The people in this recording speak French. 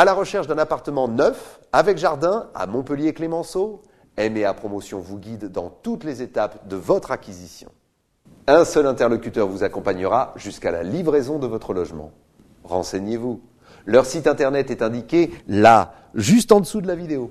à la recherche d'un appartement neuf avec jardin à Montpellier-Clémenceau, MEA Promotion vous guide dans toutes les étapes de votre acquisition. Un seul interlocuteur vous accompagnera jusqu'à la livraison de votre logement. Renseignez-vous. Leur site internet est indiqué là, juste en dessous de la vidéo.